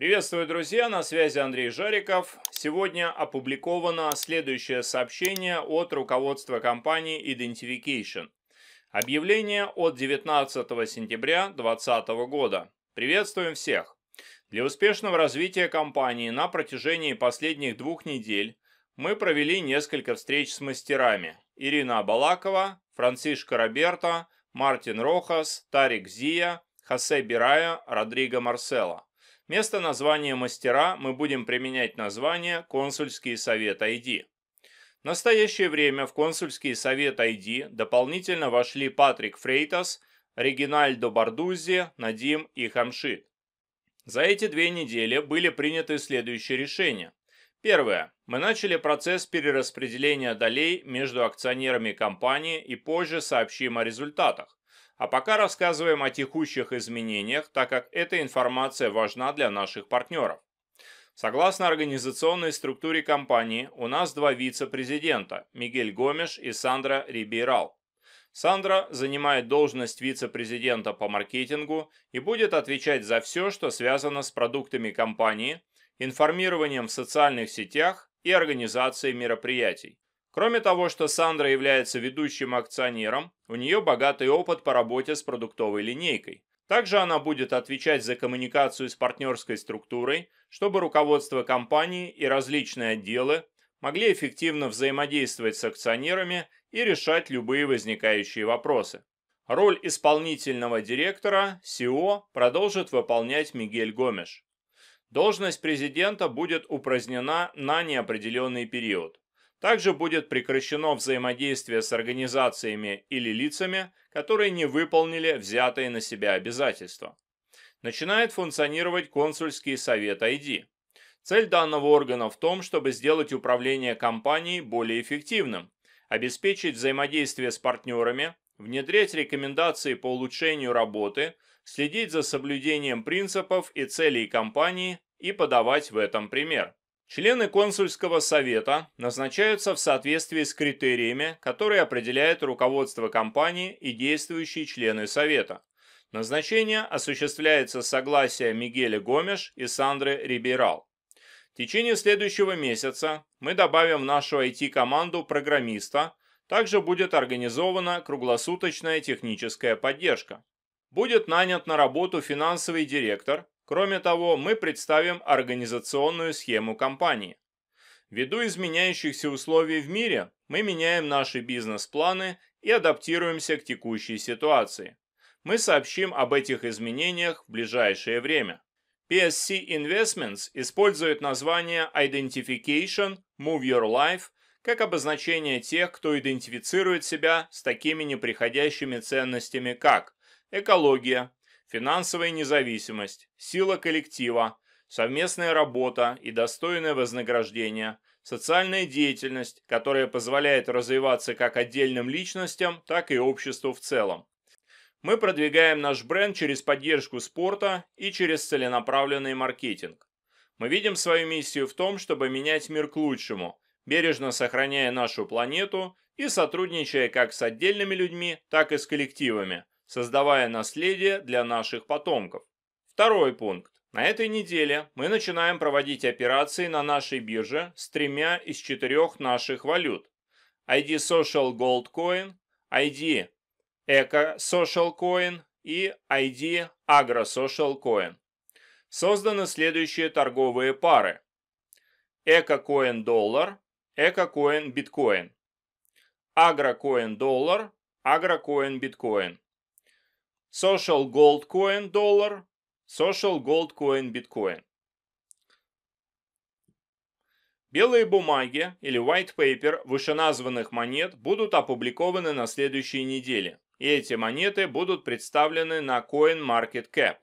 Приветствую, друзья, на связи Андрей Жариков. Сегодня опубликовано следующее сообщение от руководства компании Identification. Объявление от 19 сентября 2020 года. Приветствуем всех! Для успешного развития компании на протяжении последних двух недель мы провели несколько встреч с мастерами. Ирина Балакова, Франсишка Роберта, Мартин Рохас, Тарик Зия, Хосе Бирая, Родриго Марсело – Вместо названия мастера мы будем применять название «Консульский совет ID». В настоящее время в консульский совет ID дополнительно вошли Патрик Фрейтас, Регинальдо Бардузи, Надим и Хамшит. За эти две недели были приняты следующие решения. Первое. Мы начали процесс перераспределения долей между акционерами компании и позже сообщим о результатах. А пока рассказываем о текущих изменениях, так как эта информация важна для наших партнеров. Согласно организационной структуре компании, у нас два вице-президента – Мигель Гомеш и Сандра Рибейрал. Сандра занимает должность вице-президента по маркетингу и будет отвечать за все, что связано с продуктами компании, информированием в социальных сетях и организацией мероприятий. Кроме того, что Сандра является ведущим акционером, у нее богатый опыт по работе с продуктовой линейкой. Также она будет отвечать за коммуникацию с партнерской структурой, чтобы руководство компании и различные отделы могли эффективно взаимодействовать с акционерами и решать любые возникающие вопросы. Роль исполнительного директора СИО e продолжит выполнять Мигель Гомеш. Должность президента будет упразднена на неопределенный период. Также будет прекращено взаимодействие с организациями или лицами, которые не выполнили взятые на себя обязательства. Начинает функционировать консульский совет ID. Цель данного органа в том, чтобы сделать управление компанией более эффективным, обеспечить взаимодействие с партнерами, внедрять рекомендации по улучшению работы, следить за соблюдением принципов и целей компании и подавать в этом пример. Члены консульского совета назначаются в соответствии с критериями, которые определяет руководство компании и действующие члены совета. Назначение осуществляется с согласия Мигеля Гомеш и Сандры Риберал. В течение следующего месяца мы добавим в нашу IT-команду программиста, также будет организована круглосуточная техническая поддержка. Будет нанят на работу финансовый директор, Кроме того, мы представим организационную схему компании. Ввиду изменяющихся условий в мире, мы меняем наши бизнес-планы и адаптируемся к текущей ситуации. Мы сообщим об этих изменениях в ближайшее время. PSC Investments использует название Identification Move Your Life как обозначение тех, кто идентифицирует себя с такими неприходящими ценностями, как экология, финансовая независимость, сила коллектива, совместная работа и достойное вознаграждение, социальная деятельность, которая позволяет развиваться как отдельным личностям, так и обществу в целом. Мы продвигаем наш бренд через поддержку спорта и через целенаправленный маркетинг. Мы видим свою миссию в том, чтобы менять мир к лучшему, бережно сохраняя нашу планету и сотрудничая как с отдельными людьми, так и с коллективами – создавая наследие для наших потомков. Второй пункт. На этой неделе мы начинаем проводить операции на нашей бирже с тремя из четырех наших валют. ID Social Gold Coin, ID Eco Social Coin и ID Agro Social Coin. Созданы следующие торговые пары. Eco Coin Dollar, Eco Coin Bitcoin. Agro Coin Dollar, Agro Coin Bitcoin. Social Gold Coin доллар, Social Gold Coin биткоин. Белые бумаги или white paper вышеназванных монет будут опубликованы на следующей неделе, и эти монеты будут представлены на CoinMarketCap.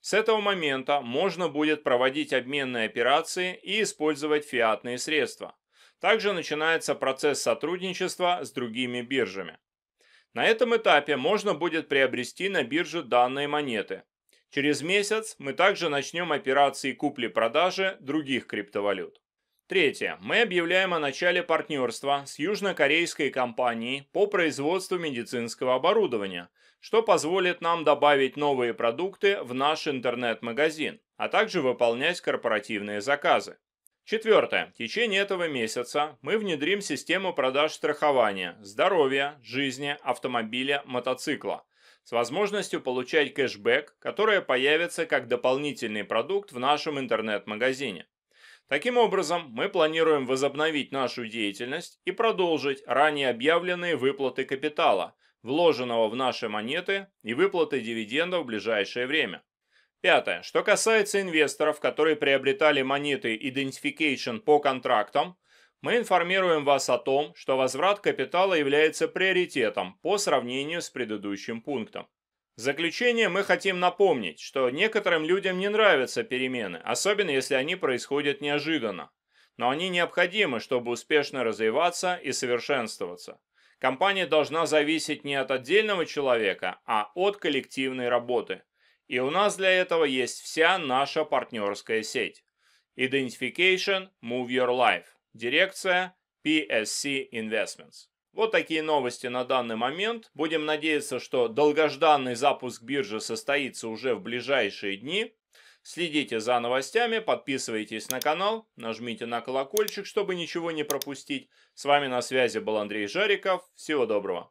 С этого момента можно будет проводить обменные операции и использовать фиатные средства. Также начинается процесс сотрудничества с другими биржами. На этом этапе можно будет приобрести на бирже данные монеты. Через месяц мы также начнем операции купли-продажи других криптовалют. Третье. Мы объявляем о начале партнерства с южнокорейской компанией по производству медицинского оборудования, что позволит нам добавить новые продукты в наш интернет-магазин, а также выполнять корпоративные заказы. Четвертое. В течение этого месяца мы внедрим систему продаж страхования, здоровья, жизни, автомобиля, мотоцикла с возможностью получать кэшбэк, которая появится как дополнительный продукт в нашем интернет-магазине. Таким образом, мы планируем возобновить нашу деятельность и продолжить ранее объявленные выплаты капитала, вложенного в наши монеты и выплаты дивидендов в ближайшее время. Пятое. Что касается инвесторов, которые приобретали монеты Identification по контрактам, мы информируем вас о том, что возврат капитала является приоритетом по сравнению с предыдущим пунктом. В заключение мы хотим напомнить, что некоторым людям не нравятся перемены, особенно если они происходят неожиданно. Но они необходимы, чтобы успешно развиваться и совершенствоваться. Компания должна зависеть не от отдельного человека, а от коллективной работы. И у нас для этого есть вся наша партнерская сеть. Identification Move Your Life. Дирекция PSC Investments. Вот такие новости на данный момент. Будем надеяться, что долгожданный запуск биржи состоится уже в ближайшие дни. Следите за новостями, подписывайтесь на канал, нажмите на колокольчик, чтобы ничего не пропустить. С вами на связи был Андрей Жариков. Всего доброго.